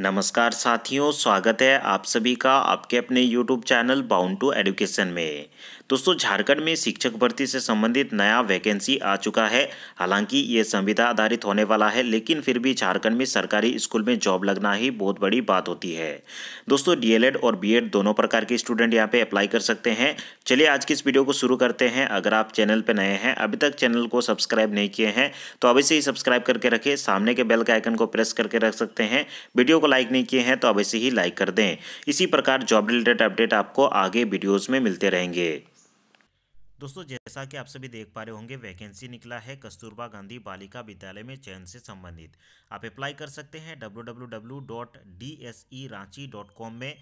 नमस्कार साथियों स्वागत है आप सभी का आपके अपने YouTube channel bound to education में दोस्तों झारखंड में शिक्षक भर्ती से संबंधित नया वैकेंसी आ चुका है हालांकि ये संविधा आधारित होने वाला है लेकिन फिर भी झारखंड में सरकारी स्कूल में जॉब लगना ही बहुत बड़ी बात होती है दोस्तों डीएलएड और बी दोनों प्रकार के स्टूडेंट यहाँ पे अप्लाई कर सकते हैं चलिए आज की इस वीडियो को शुरू करते हैं अगर आप चैनल पर नए हैं अभी तक चैनल को सब्सक्राइब नहीं किए हैं तो अवश्य ही सब्सक्राइब करके रखें सामने के बेल के आइकन को प्रेस करके रख सकते हैं वीडियो को लाइक नहीं किए हैं तो अब ऐसे ही लाइक कर दें इसी प्रकार जॉब रिलेटेड अपडेट आपको आगे वीडियोस में मिलते रहेंगे दोस्तों जैसा कि आप सभी देख पा रहे होंगे वैकेंसी निकला है कस्तूरबा गांधी बालिका विद्यालय में चयन से संबंधित आप अप्लाई कर सकते हैं डब्ल्यू में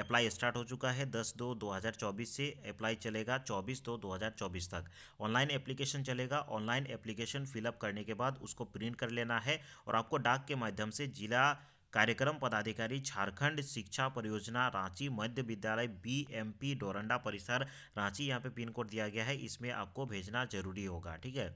अप्लाई स्टार्ट हो चुका है 10 दो 2024 से अप्लाई चलेगा 24 दो 2024 तक ऑनलाइन एप्लीकेशन चलेगा ऑनलाइन एप्लीकेशन फिलअप करने के बाद उसको प्रिंट कर लेना है और आपको डाक के माध्यम से जिला कार्यक्रम पदाधिकारी झारखंड शिक्षा परियोजना रांची मध्य विद्यालय बी एम पी डोरंडा परिसर रांची यहाँ पे पिन कोड दिया गया है इसमें आपको भेजना जरूरी होगा ठीक है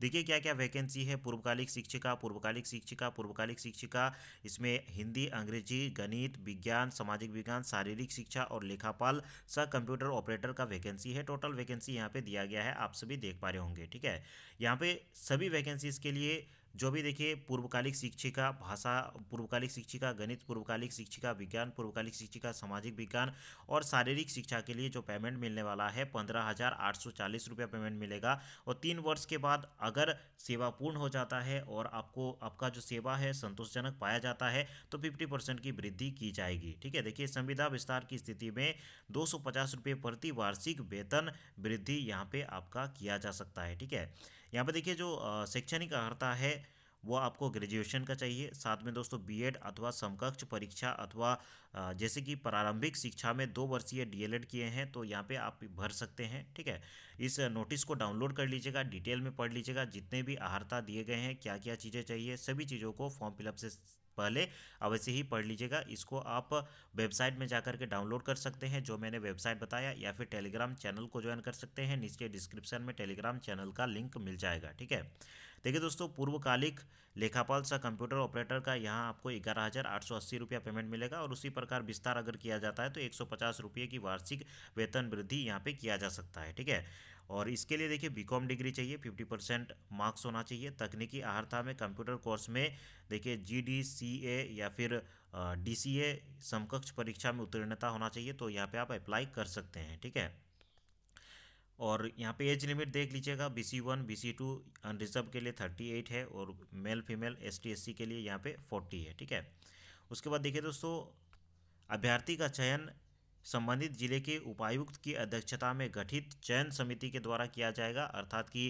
देखिए क्या क्या वैकेंसी है पूर्वकालिक शिक्षिका पूर्वकालिक शिक्षिका पूर्वकालिक शिक्षिका इसमें हिंदी अंग्रेजी गणित विज्ञान सामाजिक विज्ञान शारीरिक शिक्षा और लेखापाल सह कंप्यूटर ऑपरेटर का वैकेंसी है टोटल वैकेंसी यहाँ पे दिया गया है आप सभी देख पा रहे होंगे ठीक है यहाँ पे सभी वैकेंसीज के लिए जो भी देखिए पूर्वकालिक शिक्षिका भाषा पूर्वकालिक शिक्षिका गणित पूर्वकालिक शिक्षिका विज्ञान पूर्वकालिक शिक्षिका सामाजिक विज्ञान और शारीरिक शिक्षा के लिए जो पेमेंट मिलने वाला है पंद्रह हज़ार आठ सौ चालीस रुपया पेमेंट मिलेगा और तीन वर्ष के बाद अगर सेवा पूर्ण हो जाता है और आपको आपका जो सेवा है संतोषजनक पाया जाता है तो फिफ्टी परसेंट की वृद्धि की जाएगी ठीक है देखिए संविधा विस्तार की स्थिति में दो सौ पचास रुपये प्रति वार्षिक वेतन वृद्धि यहाँ पर आपका किया जा सकता है ठीक है यहाँ पर देखिए जो शैक्षणिक अर्ता है वो आपको ग्रेजुएशन का चाहिए साथ में दोस्तों बीएड अथवा समकक्ष परीक्षा अथवा जैसे कि प्रारंभिक शिक्षा में दो वर्षीय डीएलएड किए हैं तो यहाँ पे आप भर सकते हैं ठीक है इस नोटिस को डाउनलोड कर लीजिएगा डिटेल में पढ़ लीजिएगा जितने भी आहारता दिए गए हैं क्या क्या चीज़ें चाहिए सभी चीज़ों को फॉर्म फिलअप से पहले अवश्य ही पढ़ लीजिएगा इसको आप वेबसाइट में जाकर के डाउनलोड कर सकते हैं जो मैंने वेबसाइट बताया या फिर टेलीग्राम चैनल को ज्वाइन कर सकते हैं नीचे डिस्क्रिप्शन में टेलीग्राम चैनल का लिंक मिल जाएगा ठीक है देखिए दोस्तों पूर्वकालिक लेखापाल सा कंप्यूटर ऑपरेटर का यहाँ आपको ग्यारह हज़ार आठ सौ अस्सी रुपया पेमेंट मिलेगा और उसी प्रकार विस्तार अगर किया जाता है तो एक सौ पचास रुपये की वार्षिक वेतन वृद्धि यहाँ पे किया जा सकता है ठीक है और इसके लिए देखिए बीकॉम डिग्री चाहिए फिफ्टी परसेंट मार्क्स होना चाहिए तकनीकी आहारता में कंप्यूटर कोर्स में देखिए जी डी सी ए या फिर डी सी ए समकक्ष परीक्षा में उत्तीर्णता होना चाहिए तो यहाँ पर आप अप्लाई कर सकते हैं ठीक है और यहाँ पे एज लिमिट देख लीजिएगा B C one B C two unreserved के लिए थर्टी एट है और male female S T S C के लिए यहाँ पे फोर्टी है ठीक है उसके बाद देखिए दोस्तों अभ्यर्थी का चयन संबंधित जिले के उपायुक्त की अध्यक्षता में गठित चयन समिति के द्वारा किया जाएगा अर्थात कि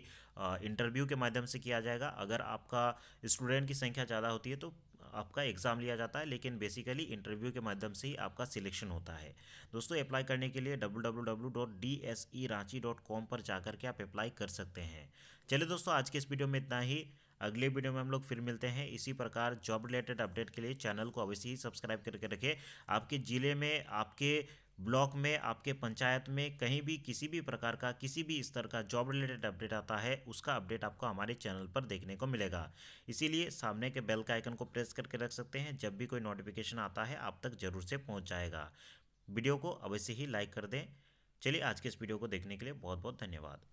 इंटरव्यू के माध्यम से किया जाएगा अगर आपका स्टूडेंट की संख्या ज़्यादा होती है तो आपका एग्ज़ाम लिया जाता है लेकिन बेसिकली इंटरव्यू के माध्यम से ही आपका सिलेक्शन होता है दोस्तों अप्लाई करने के लिए डब्ल्यू पर जाकर के आप अप्लाई कर सकते हैं चलिए दोस्तों आज के इस वीडियो में इतना ही अगले वीडियो में हम लोग फिर मिलते हैं इसी प्रकार जॉब रिलेटेड अपडेट के लिए चैनल को अवश्य ही सब्सक्राइब करके रखें आपके ज़िले में आपके ब्लॉक में आपके पंचायत में कहीं भी किसी भी प्रकार का किसी भी स्तर का जॉब रिलेटेड अपडेट आता है उसका अपडेट आपको हमारे चैनल पर देखने को मिलेगा इसीलिए सामने के बेल का आइकन को प्रेस करके रख सकते हैं जब भी कोई नोटिफिकेशन आता है आप तक जरूर से पहुँच जाएगा वीडियो को अवश्य ही लाइक कर दें चलिए आज के इस वीडियो को देखने के लिए बहुत बहुत धन्यवाद